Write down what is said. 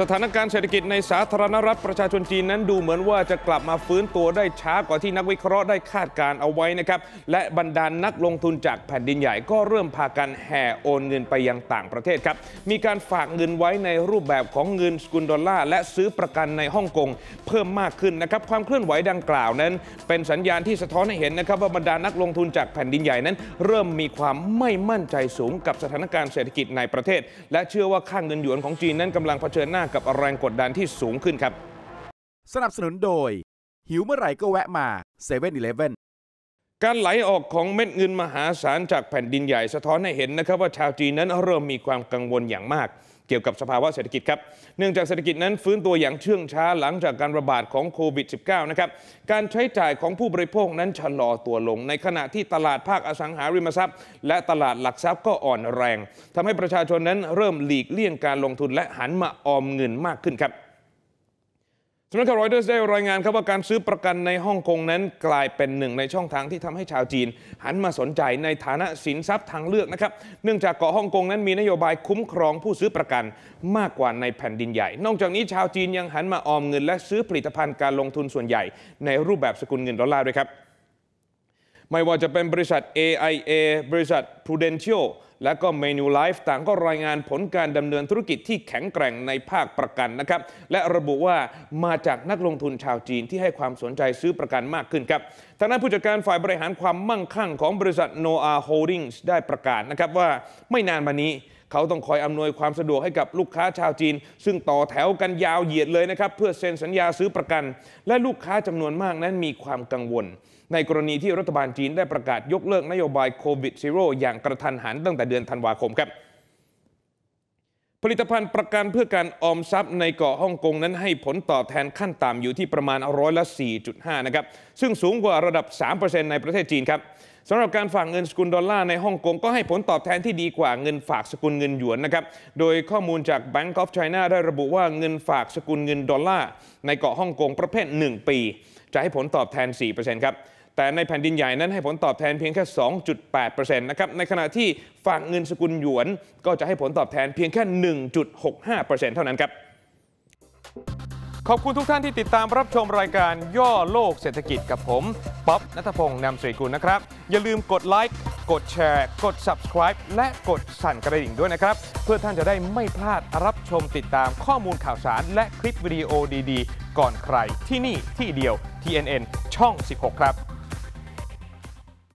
สถานการณ์เศรษฐกิจในสาธารณรัฐประชาชนจีนนั้นดูเหมือนว่าจะกลับมาฟื้นตัวได้ช้ากว่าที่นักวิเคราะห์ได้คาดการเอาไว้นะครับและบรรดานนักลงทุนจากแผ่นดินใหญ่ก็เริ่มพากันแห่โอนเงินไปยังต่างประเทศครับมีการฝากเงินไว้ในรูปแบบของเงินสกุลดอลลาร์ และซื้อประกันในฮ่องกงเพิ่มมากขึ้นนะครับความเคลื่อนไหวดังกล่าวนั้น เป็นสัญญาณที่สะท้อนให้เห็นนะครับว่าบรรดานักลงทุนจากแผ่นดินใหญ่นั้น เริ่มมีความไม่มั่นใจสูงกับสถานการณ์เศรษฐกิจในประเทศ และเชื่อว่าค่างเงินหยวนของจีนนั้นกำลังเผชิญหน้ากับแรงกดดันที่สูงขึ้นครับ สนับสนุนโดย หิวเมื่อไหร่ก็แวะมา7 e เ e ่ e อการไหลออกของเม็ดเงินมหาศาลจากแผ่นดินใหญ่สะท้อนให้เห็นนะครับว่าชาวจีนนั้นเริ่มมีความกังวลอย่างมาก เกี่ยวกับสภาวะเศรษฐกิจครับ เนื่องจากเศรษฐกิจนั้นฟื้นตัวอย่างเชื่องช้าหลังจากการระบาดของโควิด -19 นะครับการใช้จ่ายของผู้บริโภคนั้นชะลอตัวลงในขณะที่ตลาดภาคอสังหาริมทรัพย์ และตลาดหลักทรัพย์ก็อ่อนแรง ทำให้ประชาชนนั้นเริ่มหลีกเลี่ยงการลงทุน และหันมาออมเงินมากขึ้นครับสำนักข่าวรอยเตอร์ได้รายงานครับว่าการซื้อประกันในฮ่องกงนั้นกลายเป็นหนึ่งในช่องทางที่ทำให้ชาวจีนหันมาสนใจในฐานะสินทรัพย์ทางเลือกนะครับเนื่องจากเกาะฮ่องกงนั้นมีนโยบายคุ้มครองผู้ซื้อประกันมากกว่าในแผ่นดินใหญ่ นอกจากนี้ชาวจีนยังหันมาออมเงิน และซื้อผลิตภัณฑ์การลงทุนส่วนใหญ่ ในรูปแบบสกุลเงินดอลลาร์ด้วยครับไม่ว่าจะเป็นบริษัท AIA บริษัท Prudential และก็ m e n u l i f e ต่างก็รายงานผลการดำเนินธุรกิจที่แข็งแกร่งในภาคประกันนะครับและระบุว่ามาจากนักลงทุนชาวจีนที่ให้ความสนใจซื้อประกันมากขึ้นครับ ทางด้านผู้จัดการฝ่ายบริหารความมั่งคั่ง ของบริษัท Noah Holdings ได้ประกาศนะครับว่าไม่นานมานี้เขาต้องคอยอำนวยความสะดวกให้กับลูกค้าชาวจีน ซึ่งต่อแถวกันยาวเหยียดเลยนะครับ เพื่อเซ็นสัญญาซื้อประกันและลูกค้าจำนวนมากนั้นมีความกังวล ในกรณีที่รัฐบาลจีนได้ประกาศยกเลิกนโยบายโควิดซีโร่อย่างกระทันหันตั้งแต่เดือนธันวาคมครับผลิตภัณฑ์ประกันเพื่อการออมทรัพย์ในเกาะฮ่องกงนั้นให้ผลตอบแทนขั้นต่ำอยู่ที่ประมาณร้อยละ4.5 นะครับ ซึ่งสูงกว่าระดับ 3%ในประเทศจีนครับสำหรับการฝากเงินสกุลดอลลาร์ในฮ่องกงก็ให้ผลตอบแทนที่ดีกว่าเงินฝากสกุลเงินหยวนนะครับ โดยข้อมูลจาก Bank of China ได้ระบุว่าเงินฝากสกุลเงินดอลลาร์ในเกาะฮ่องกงประเภท 1 ปี จะให้ผลตอบแทน4%ครับแต่ในแผ่นดินใหญ่นั้นให้ผลตอบแทนเพียงแค่ 2.8%นะครับ ในขณะที่ฝากเงินสกุลหยวน ก็จะให้ผลตอบแทนเพียงแค่1.65%เท่านั้นครับ ขอบคุณทุกท่านที่ติดตามรับชมรายการย่อโลกเศรษฐกิจกับผม ป๊อบนัทพงศ์นำสรีกุลนะครับ อย่าลืมกดไลค์ กดแชร์ กด subscribe และกดสั่นกระดิ่งด้วยนะครับ เพื่อท่านจะได้ไม่พลาดรับชมติดตามข้อมูลข่าวสาร และคลิปวิดีโอดีๆ ก่อนใครที่นี่ที่เดียว TNN ช่อง16ครับ